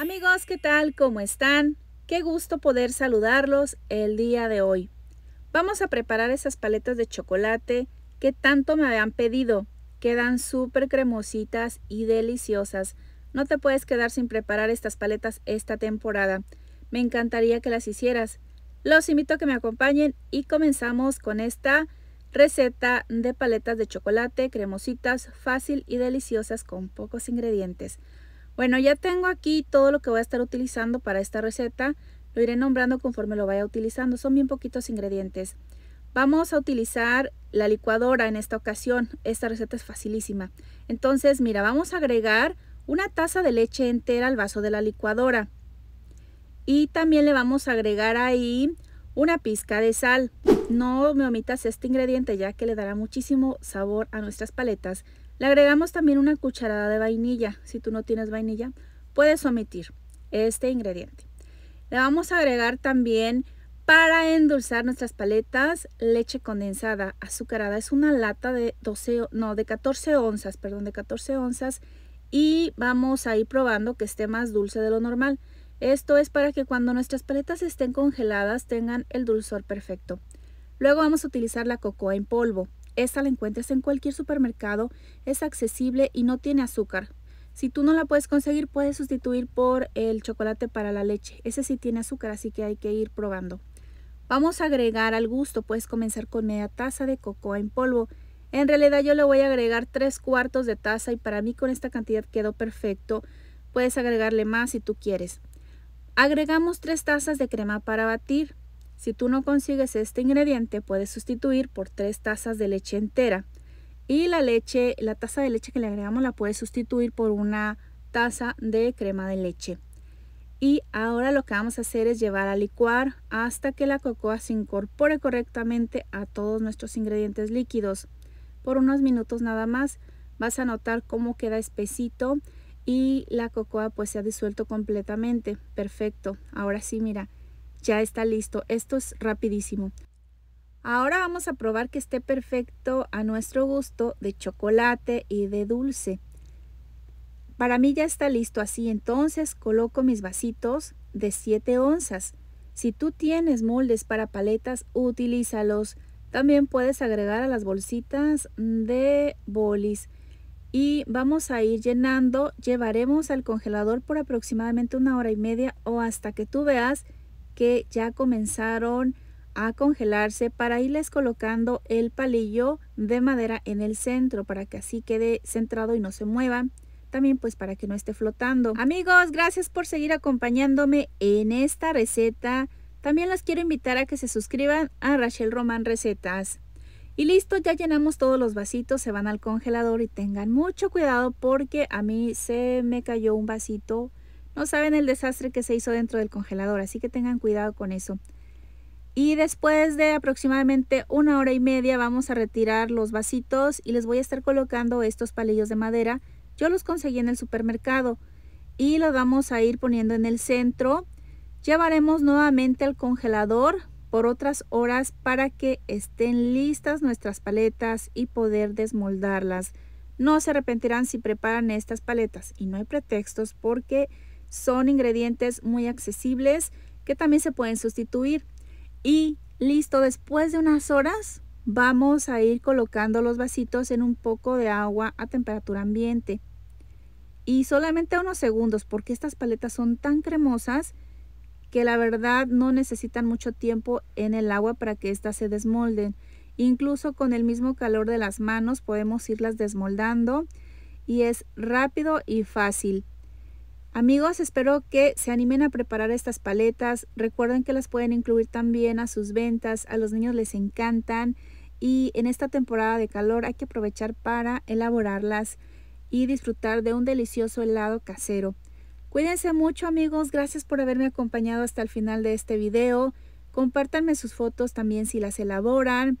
Amigos, ¿qué tal? ¿Cómo están? Qué gusto poder saludarlos el día de hoy. Vamos a preparar esas paletas de chocolate que tanto me habían pedido. Quedan súper cremositas y deliciosas. No te puedes quedar sin preparar estas paletas esta temporada. Me encantaría que las hicieras. Los invito a que me acompañen y comenzamos con esta receta de paletas de chocolate cremositas, fácil y deliciosas con pocos ingredientes. Bueno, ya tengo aquí todo lo que voy a estar utilizando para esta receta. Lo iré nombrando conforme lo vaya utilizando. Son bien poquitos ingredientes. Vamos a utilizar la licuadora en esta ocasión. Esta receta es facilísima. Entonces, mira, vamos a agregar una taza de leche entera al vaso de la licuadora. Y también le vamos a agregar ahí una pizca de sal. No me omitas este ingrediente ya que le dará muchísimo sabor a nuestras paletas. Le agregamos también una cucharada de vainilla. Si tú no tienes vainilla, puedes omitir este ingrediente. Le vamos a agregar también para endulzar nuestras paletas leche condensada azucarada. Es una lata de 12, no, de 14 onzas, perdón, de 14 onzas y vamos a ir probando que esté más dulce de lo normal. Esto es para que cuando nuestras paletas estén congeladas tengan el dulzor perfecto. Luego vamos a utilizar la cocoa en polvo. Esta la encuentras en cualquier supermercado, es accesible y no tiene azúcar. Si tú no la puedes conseguir, puedes sustituir por el chocolate para la leche. Ese sí tiene azúcar, así que hay que ir probando. Vamos a agregar al gusto, puedes comenzar con media taza de cocoa en polvo. En realidad yo le voy a agregar tres cuartos de taza y para mí con esta cantidad quedó perfecto. Puedes agregarle más si tú quieres. Agregamos 3 tazas de crema para batir. Si tú no consigues este ingrediente, puedes sustituir por tres tazas de leche entera. Y la leche, la taza de leche que le agregamos la puedes sustituir por una taza de crema de leche. Y ahora lo que vamos a hacer es llevar a licuar hasta que la cocoa se incorpore correctamente a todos nuestros ingredientes líquidos. Por unos minutos nada más vas a notar cómo queda espesito y la cocoa pues se ha disuelto completamente. Perfecto. Ahora sí, mira, ya está listo. Esto es rapidísimo. Ahora vamos a probar que esté perfecto a nuestro gusto de chocolate y de dulce. Para mí ya está listo así, entonces coloco mis vasitos de 7 onzas. Si tú tienes moldes para paletas, utilízalos. También puedes agregar a las bolsitas de bolis y vamos a ir llenando. Llevaremos al congelador por aproximadamente una hora y media o hasta que tú veas que ya comenzaron a congelarse para irles colocando el palillo de madera en el centro para que así quede centrado y no se mueva también pues para que no esté flotando amigos gracias por seguir acompañándome en esta receta también las quiero invitar a que se suscriban a Rachel Román Recetas y listo, ya llenamos todos los vasitos, se van al congelador y tengan mucho cuidado porque a mí se me cayó un vasito. No saben el desastre que se hizo dentro del congelador, así que tengan cuidado con eso. Y después de aproximadamente una hora y media vamos a retirar los vasitos y les voy a estar colocando estos palillos de madera. Yo los conseguí en el supermercado y los vamos a ir poniendo en el centro. Llevaremos nuevamente al congelador por otras horas para que estén listas nuestras paletas y poder desmoldarlas. No se arrepentirán si preparan estas paletas y no hay pretextos porque son ingredientes muy accesibles que también se pueden sustituir. Y listo, después de unas horas vamos a ir colocando los vasitos en un poco de agua a temperatura ambiente. Y solamente unos segundos porque estas paletas son tan cremosas que la verdad no necesitan mucho tiempo en el agua para que éstas se desmolden. Incluso con el mismo calor de las manos podemos irlas desmoldando y es rápido y fácil. Amigos, espero que se animen a preparar estas paletas. Recuerden que las pueden incluir también a sus ventas. A los niños les encantan y en esta temporada de calor hay que aprovechar para elaborarlas y disfrutar de un delicioso helado casero. Cuídense mucho amigos, gracias por haberme acompañado hasta el final de este video. Compártanme sus fotos también si las elaboran.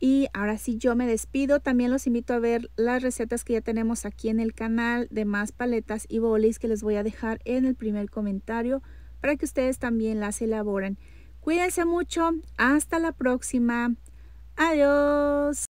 Y ahora sí yo me despido, también los invito a ver las recetas que ya tenemos aquí en el canal de más paletas y bolis que les voy a dejar en el primer comentario para que ustedes también las elaboren. Cuídense mucho, hasta la próxima. Adiós.